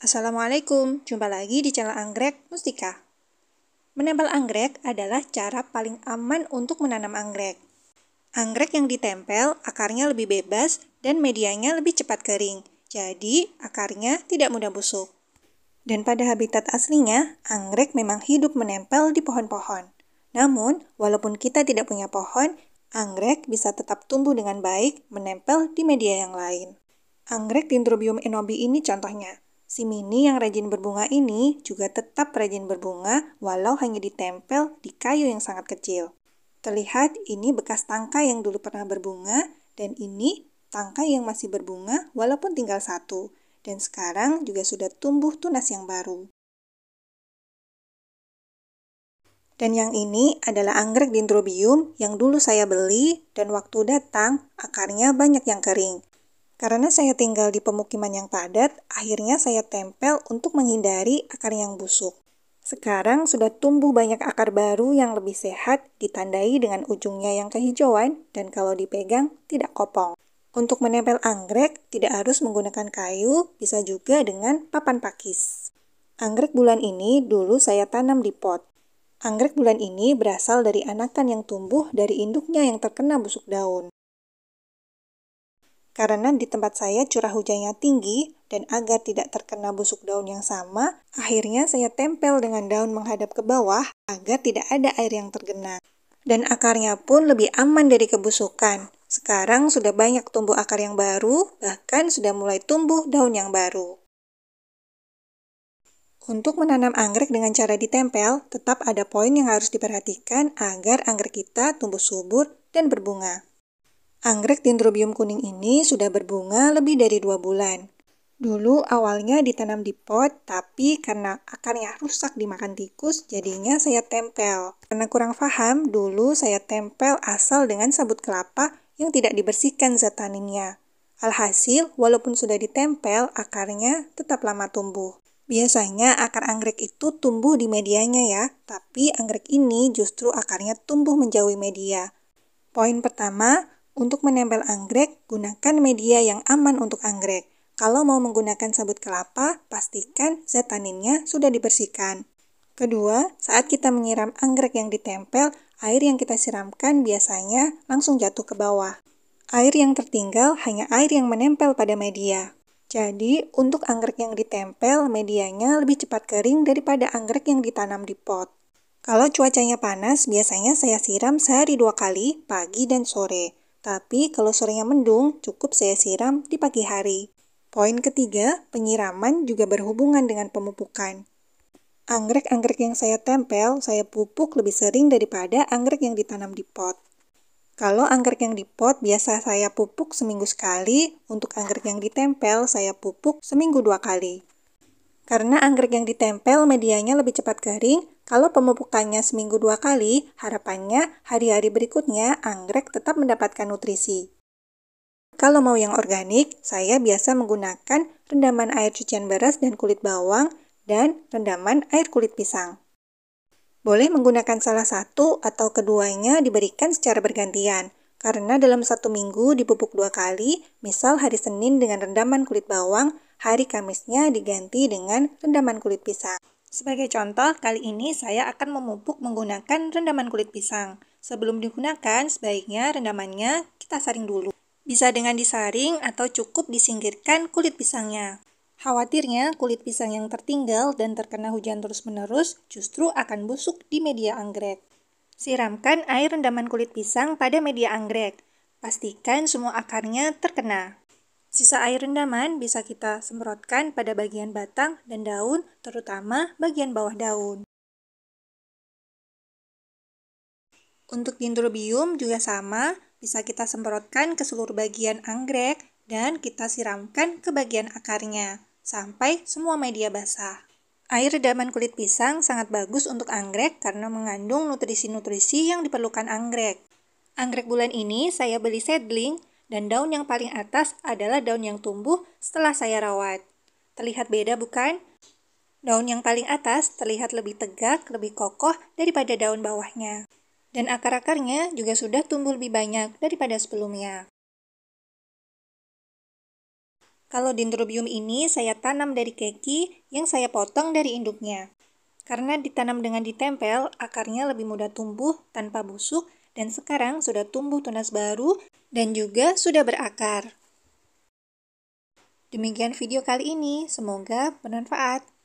Assalamualaikum, jumpa lagi di channel Anggrek Mustika. Menempel anggrek adalah cara paling aman untuk menanam anggrek. Anggrek yang ditempel akarnya lebih bebas dan medianya lebih cepat kering, jadi akarnya tidak mudah busuk. Dan pada habitat aslinya, anggrek memang hidup menempel di pohon-pohon. Namun, walaupun kita tidak punya pohon, anggrek bisa tetap tumbuh dengan baik menempel di media yang lain. Anggrek Dendrobium enobi ini contohnya. Si Mini yang rajin berbunga ini juga tetap rajin berbunga walau hanya ditempel di kayu yang sangat kecil. Terlihat ini bekas tangkai yang dulu pernah berbunga dan ini tangkai yang masih berbunga walaupun tinggal satu dan sekarang juga sudah tumbuh tunas yang baru. Dan yang ini adalah anggrek dendrobium yang dulu saya beli dan waktu datang akarnya banyak yang kering. Karena saya tinggal di pemukiman yang padat, akhirnya saya tempel untuk menghindari akar yang busuk. Sekarang sudah tumbuh banyak akar baru yang lebih sehat, ditandai dengan ujungnya yang kehijauan, dan kalau dipegang tidak kopong. Untuk menempel anggrek, tidak harus menggunakan kayu, bisa juga dengan papan pakis. Anggrek bulan ini dulu saya tanam di pot. Anggrek bulan ini berasal dari anakan yang tumbuh dari induknya yang terkena busuk daun. Karena di tempat saya curah hujannya tinggi dan agar tidak terkena busuk daun yang sama, akhirnya saya tempel dengan daun menghadap ke bawah agar tidak ada air yang tergenang. Dan akarnya pun lebih aman dari kebusukan. Sekarang sudah banyak tumbuh akar yang baru, bahkan sudah mulai tumbuh daun yang baru. Untuk menanam anggrek dengan cara ditempel, tetap ada poin yang harus diperhatikan agar anggrek kita tumbuh subur dan berbunga. Anggrek dendrobium kuning ini sudah berbunga lebih dari dua bulan. Dulu awalnya ditanam di pot, tapi karena akarnya rusak dimakan tikus, jadinya saya tempel. Karena kurang paham, dulu saya tempel asal dengan sabut kelapa yang tidak dibersihkan zat taninnya. Alhasil, walaupun sudah ditempel, akarnya tetap lama tumbuh. Biasanya akar anggrek itu tumbuh di medianya ya, tapi anggrek ini justru akarnya tumbuh menjauhi media. Poin pertama, untuk menempel anggrek, gunakan media yang aman untuk anggrek. Kalau mau menggunakan sabut kelapa, pastikan zat taninnya sudah dibersihkan. Kedua, saat kita menyiram anggrek yang ditempel, air yang kita siramkan biasanya langsung jatuh ke bawah. Air yang tertinggal hanya air yang menempel pada media. Jadi, untuk anggrek yang ditempel, medianya lebih cepat kering daripada anggrek yang ditanam di pot. Kalau cuacanya panas, biasanya saya siram sehari dua kali, pagi dan sore. Tapi kalau sorenya mendung, cukup saya siram di pagi hari. Poin ketiga, penyiraman juga berhubungan dengan pemupukan. Anggrek-anggrek yang saya tempel, saya pupuk lebih sering daripada anggrek yang ditanam di pot. Kalau anggrek yang di pot biasa saya pupuk seminggu sekali, untuk anggrek yang ditempel saya pupuk seminggu dua kali. Karena anggrek yang ditempel medianya lebih cepat kering, kalau pemupukannya seminggu dua kali, harapannya hari-hari berikutnya anggrek tetap mendapatkan nutrisi. Kalau mau yang organik, saya biasa menggunakan rendaman air cucian beras dan kulit bawang dan rendaman air kulit pisang. Boleh menggunakan salah satu atau keduanya diberikan secara bergantian, karena dalam satu minggu dipupuk dua kali, misal hari Senin dengan rendaman kulit bawang, hari Kamisnya diganti dengan rendaman kulit pisang. Sebagai contoh, kali ini saya akan memupuk menggunakan rendaman kulit pisang. Sebelum digunakan, sebaiknya rendamannya kita saring dulu. Bisa dengan disaring atau cukup disingkirkan kulit pisangnya. Khawatirnya kulit pisang yang tertinggal dan terkena hujan terus-menerus justru akan busuk di media anggrek. Siramkan air rendaman kulit pisang pada media anggrek. Pastikan semua akarnya terkena. Sisa air rendaman bisa kita semprotkan pada bagian batang dan daun, terutama bagian bawah daun. Untuk dendrobium juga sama, bisa kita semprotkan ke seluruh bagian anggrek dan kita siramkan ke bagian akarnya sampai semua media basah. Air idaman kulit pisang sangat bagus untuk anggrek karena mengandung nutrisi-nutrisi yang diperlukan anggrek. Anggrek bulan ini saya beli seedling dan daun yang paling atas adalah daun yang tumbuh setelah saya rawat. Terlihat beda bukan? Daun yang paling atas terlihat lebih tegak, lebih kokoh daripada daun bawahnya. Dan akar-akarnya juga sudah tumbuh lebih banyak daripada sebelumnya. Kalau dendrobium ini saya tanam dari keki yang saya potong dari induknya. Karena ditanam dengan ditempel, akarnya lebih mudah tumbuh tanpa busuk dan sekarang sudah tumbuh tunas baru dan juga sudah berakar. Demikian video kali ini, semoga bermanfaat.